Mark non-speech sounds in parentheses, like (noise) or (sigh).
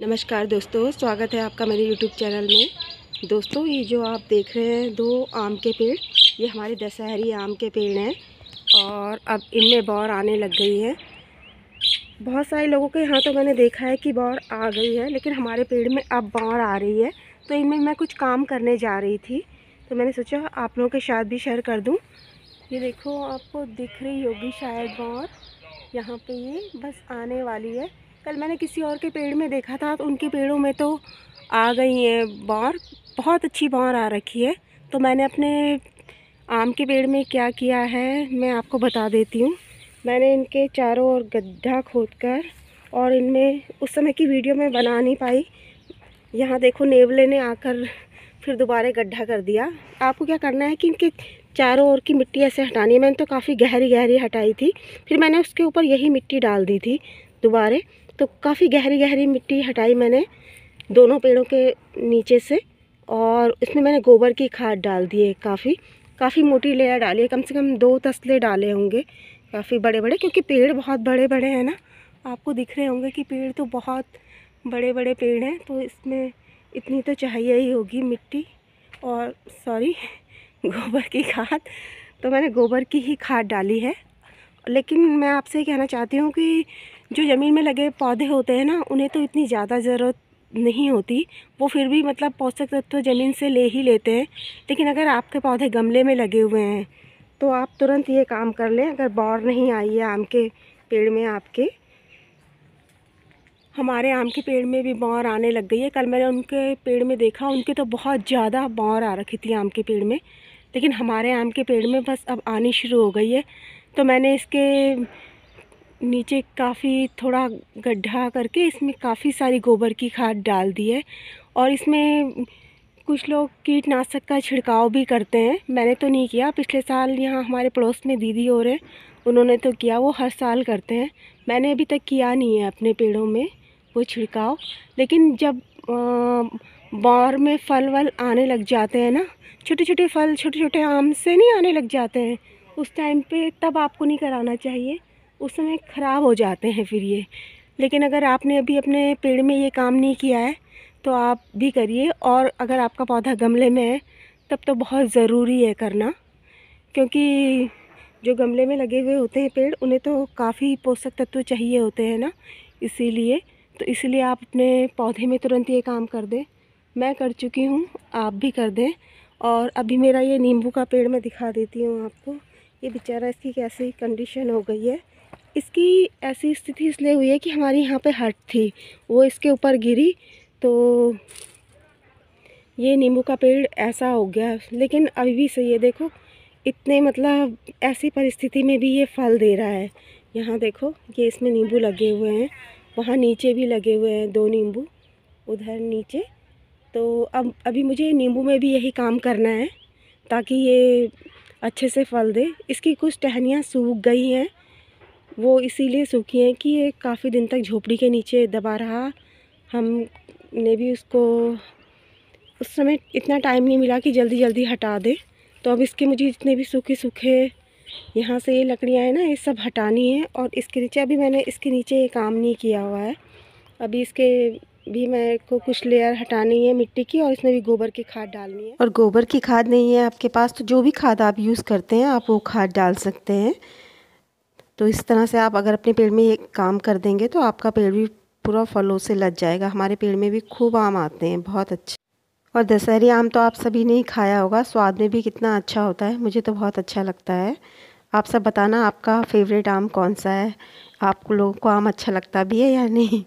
नमस्कार दोस्तों स्वागत है आपका मेरे यूट्यूब चैनल में दोस्तों ये जो आप देख रहे हैं दो आम के पेड़ ये हमारे दशहरी आम के पेड़ हैं और अब इनमें बौर आने लग गई है बहुत सारे लोगों के यहाँ तो मैंने देखा है कि बौर आ गई है लेकिन हमारे पेड़ में अब बौर आ रही है तो इनमें मैं कुछ काम करने जा रही थी तो मैंने सोचा आप लोगों के साथ भी शेयर कर दूँ ये देखो आपको दिख रही होगी शायद बौर यहाँ पर ये बस आने वाली है कल मैंने किसी और के पेड़ में देखा था तो उनके पेड़ों में तो आ गई हैं बौर बहुत अच्छी बौर आ रखी है तो मैंने अपने आम के पेड़ में क्या किया है मैं आपको बता देती हूँ मैंने इनके चारों ओर गड्ढा खोदकर और इनमें उस समय की वीडियो में बना नहीं पाई यहाँ देखो नेवले ने आकर फिर दोबारा गड्ढा कर दिया आपको क्या करना है कि इनके चारों ओर की मिट्टी ऐसे हटानी है मैंने तो काफ़ी गहरी गहरी हटाई थी फिर मैंने उसके ऊपर यही मिट्टी डाल दी थी दोबारा तो काफ़ी गहरी गहरी मिट्टी हटाई मैंने दोनों पेड़ों के नीचे से और इसमें मैंने गोबर की खाद डाल दी है काफ़ी काफ़ी मोटी लेयर डाली है कम से कम दो तस्ले डाले होंगे काफ़ी बड़े बड़े क्योंकि पेड़ बहुत बड़े बड़े हैं ना आपको दिख रहे होंगे कि पेड़ तो बहुत बड़े बड़े पेड़ हैं तो इसमें इतनी तो चाहिए ही होगी मिट्टी और सॉरी (laughs) गोबर की खाद तो मैंने गोबर की ही खाद डाली है लेकिन मैं आपसे कहना चाहती हूँ कि जो ज़मीन में लगे पौधे होते हैं ना उन्हें तो इतनी ज़्यादा ज़रूरत नहीं होती वो फिर भी मतलब पोषक तत्व ज़मीन से ले ही लेते हैं लेकिन अगर आपके पौधे गमले में लगे हुए हैं तो आप तुरंत ये काम कर लें अगर बौर नहीं आई है आम के पेड़ में आपके हमारे आम के पेड़ में भी बौर आने लग गई है कल मैंने उनके पेड़ में देखा उनके तो बहुत ज़्यादा बौर आ रखी थी आम के पेड़ में लेकिन हमारे आम के पेड़ में बस अब आनी शुरू हो गई है तो मैंने इसके नीचे काफ़ी थोड़ा गड्ढा करके इसमें काफ़ी सारी गोबर की खाद डाल दी है और इसमें कुछ लोग कीटनाशक का छिड़काव भी करते हैं मैंने तो नहीं किया पिछले साल यहाँ हमारे पड़ोस में दीदी हो रहे उन्होंने तो किया वो हर साल करते हैं मैंने अभी तक किया नहीं है अपने पेड़ों में वो छिड़काव लेकिन जब बौर में फल वल आने लग जाते हैं ना छोटे छोटे फल छोटे छोटे आम से नहीं आने लग जाते हैं उस टाइम पे तब आपको नहीं कराना चाहिए उस समय ख़राब हो जाते हैं फिर ये लेकिन अगर आपने अभी अपने पेड़ में ये काम नहीं किया है तो आप भी करिए और अगर आपका पौधा गमले में है तब तो बहुत ज़रूरी है करना क्योंकि जो गमले में लगे हुए होते हैं पेड़ उन्हें तो काफ़ी पोषक तत्व चाहिए होते हैं ना इसीलिए तो इसलिए आप अपने पौधे में तुरंत ये काम कर दें मैं कर चुकी हूँ आप भी कर दें और अभी मेरा ये नींबू का पेड़ मैं दिखा देती हूँ आपको ये बेचारा इसकी कैसी कंडीशन हो गई है इसकी ऐसी स्थिति इसलिए हुई है कि हमारी यहाँ पे हट थी वो इसके ऊपर गिरी तो ये नींबू का पेड़ ऐसा हो गया लेकिन अभी भी सही है देखो इतने मतलब ऐसी परिस्थिति में भी ये फल दे रहा है यहाँ देखो ये इसमें नींबू लगे हुए हैं वहाँ नीचे भी लगे हुए हैं दो नींबू उधर नीचे तो अब अभी मुझे नींबू में भी यही काम करना है ताकि ये अच्छे से फल दे इसकी कुछ टहनियाँ सूख गई हैं वो इसीलिए सूखी हैं कि ये काफ़ी दिन तक झोपड़ी के नीचे दबा रहा हमने भी उसको उस समय इतना टाइम नहीं मिला कि जल्दी जल्दी हटा दे तो अब इसके मुझे जितने भी सूखे सूखे यहाँ से ये लकड़ियाँ हैं ना ये सब हटानी है और इसके नीचे अभी मैंने इसके नीचे ये काम नहीं किया हुआ है अभी इसके भी मैं को कुछ लेयर हटानी है मिट्टी की और इसमें भी गोबर की खाद डालनी है और गोबर की खाद नहीं है आपके पास तो जो भी खाद आप यूज़ करते हैं आप वो खाद डाल सकते हैं तो इस तरह से आप अगर अपने पेड़ में ये काम कर देंगे तो आपका पेड़ भी पूरा फलों से लग जाएगा हमारे पेड़ में भी खूब आम आते हैं बहुत अच्छे और दशहरी आम तो आप सभी ने ही खाया होगा स्वाद में भी कितना अच्छा होता है मुझे तो बहुत अच्छा लगता है आप सब बताना आपका फेवरेट आम कौन सा है आप लोगों को आम अच्छा लगता भी है या नहीं